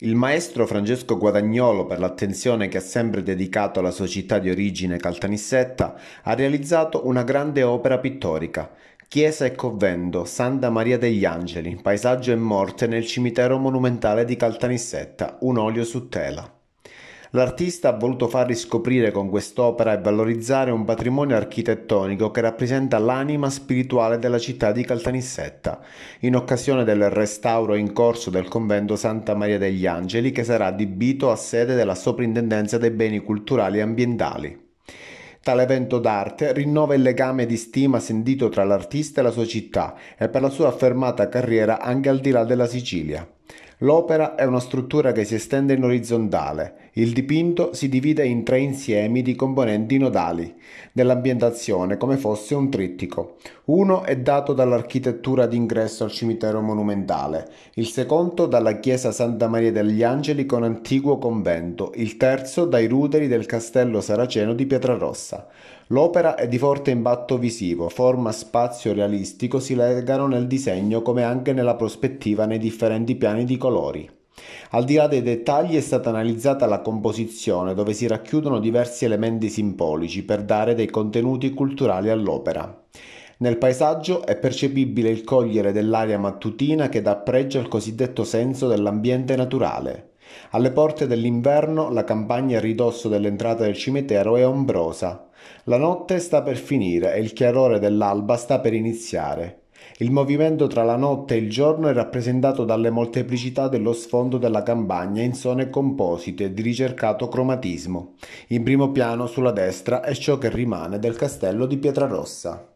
Il maestro Francesco Guadagnolo, per l'attenzione che ha sempre dedicato alla sua città di origine caltanissetta, ha realizzato una grande opera pittorica. Chiesa e convento, Santa Maria degli Angeli, paesaggio e morte nel cimitero monumentale di Caltanissetta, un olio su tela. L'artista ha voluto far riscoprire con quest'opera e valorizzare un patrimonio architettonico che rappresenta l'anima spirituale della città di Caltanissetta, in occasione del restauro in corso del convento Santa Maria degli Angeli che sarà adibito a sede della Soprintendenza dei Beni Culturali e Ambientali. Tale evento d'arte rinnova il legame di stima sentito tra l'artista e la sua città e per la sua affermata carriera anche al di là della Sicilia. L'opera è una struttura che si estende in orizzontale. Il dipinto si divide in tre insiemi di componenti nodali dell'ambientazione come fosse un trittico. Uno è dato dall'architettura d'ingresso al cimitero monumentale, il secondo dalla chiesa Santa Maria degli Angeli con antiguo convento, il terzo dai ruderi del castello saraceno di Pietrarossa. L'opera è di forte impatto visivo, forma spazio realistico si legano nel disegno come anche nella prospettiva nei differenti piani di colori. Al di là dei dettagli è stata analizzata la composizione dove si racchiudono diversi elementi simbolici per dare dei contenuti culturali all'opera. Nel paesaggio è percepibile il cogliere dell'aria mattutina che dà pregio al cosiddetto senso dell'ambiente naturale. Alle porte dell'inverno la campagna a ridosso dell'entrata del cimitero è ombrosa. La notte sta per finire e il chiarore dell'alba sta per iniziare. Il movimento tra la notte e il giorno è rappresentato dalle molteplicità dello sfondo della campagna in zone composite di ricercato cromatismo. In primo piano sulla destra è ciò che rimane del castello di Pietrarossa.